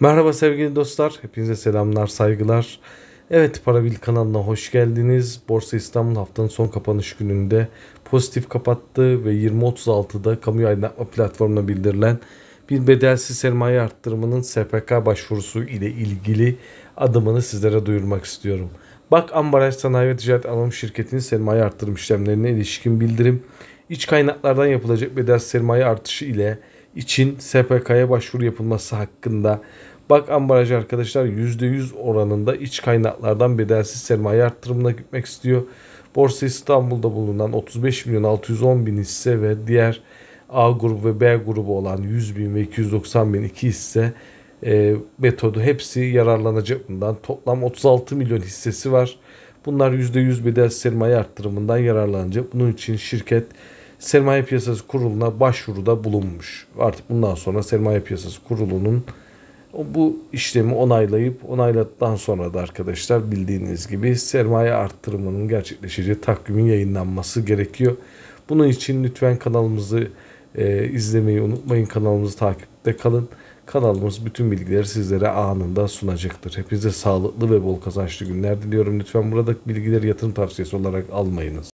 Merhaba sevgili dostlar. Hepinize selamlar, saygılar. Evet Parabil kanalına hoş geldiniz. Borsa İstanbul haftanın son kapanış gününde pozitif kapattı ve 20.36'da kamu aydınlatma platformuna bildirilen bir bedelsiz sermaye arttırmanın SPK başvurusu ile ilgili adımını sizlere duyurmak istiyorum. Bak Ambalaj Sanayi ve Ticaret Anonim Şirketi'nin sermaye arttırım işlemlerine ilişkin bildirim. İç kaynaklardan yapılacak bedelsiz sermaye artışı ile için SPK'ya başvuru yapılması hakkında Bak ambalaj arkadaşlar %100 oranında iç kaynaklardan bedelsiz sermaye arttırımına gitmek istiyor. Borsa İstanbul'da bulunan 35 milyon 610 bin hisse ve diğer A grubu ve B grubu olan 100 bin ve 290 bin iki hisse e, metodu hepsi yararlanacak bundan. Toplam 36 milyon hissesi var. Bunlar %100 bedelsiz sermaye arttırımından yararlanacak. Bunun için şirket Sermaye Piyasası Kurulu'na başvuruda bulunmuş. Artık bundan sonra Sermaye Piyasası Kurulu'nun bu işlemi onaylayıp onayladıktan sonra da arkadaşlar bildiğiniz gibi sermaye arttırımının gerçekleşeceği takvimin yayınlanması gerekiyor. Bunun için lütfen kanalımızı e, izlemeyi unutmayın. Kanalımızı takipte kalın. Kanalımız bütün bilgileri sizlere anında sunacaktır. Hepinize sağlıklı ve bol kazançlı günler diliyorum. Lütfen buradaki bilgileri yatırım tavsiyesi olarak almayınız.